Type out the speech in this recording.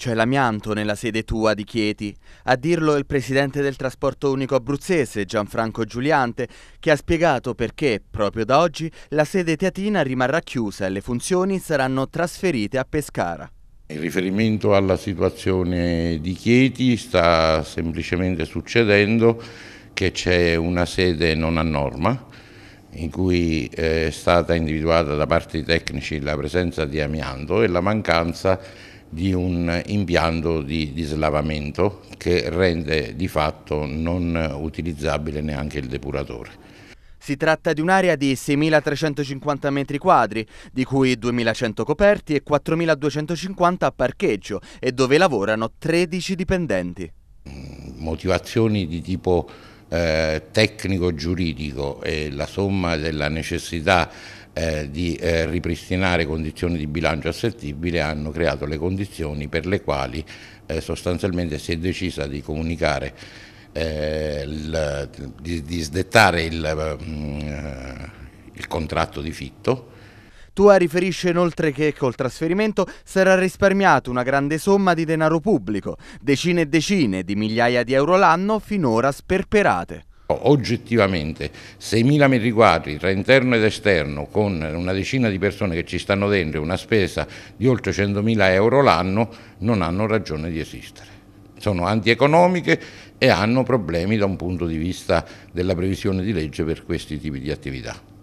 C'è l'amianto nella sede tua di Chieti. A dirlo il presidente del trasporto unico abruzzese, Gianfranco Giuliante, che ha spiegato perché, proprio da oggi, la sede teatina rimarrà chiusa e le funzioni saranno trasferite a Pescara. In riferimento alla situazione di Chieti sta semplicemente succedendo che c'è una sede non a norma in cui eh, è stata individuata da parte dei tecnici la presenza di amianto e la mancanza di di un impianto di, di slavamento che rende di fatto non utilizzabile neanche il depuratore. Si tratta di un'area di 6.350 metri quadri, di cui 2.100 coperti e 4.250 a parcheggio e dove lavorano 13 dipendenti. Mm, motivazioni di tipo eh, tecnico-giuridico e la somma della necessità eh, di eh, ripristinare condizioni di bilancio assettibile hanno creato le condizioni per le quali eh, sostanzialmente si è decisa di comunicare, eh, il, di, di, sdettare il, eh, mm, il contratto di fitto. Tua riferisce inoltre che col trasferimento sarà risparmiato una grande somma di denaro pubblico, decine e decine di migliaia di euro l'anno finora sperperate oggettivamente 6.000 metri quadri tra interno ed esterno con una decina di persone che ci stanno dentro e una spesa di oltre 100.000 euro l'anno non hanno ragione di esistere. Sono antieconomiche e hanno problemi da un punto di vista della previsione di legge per questi tipi di attività.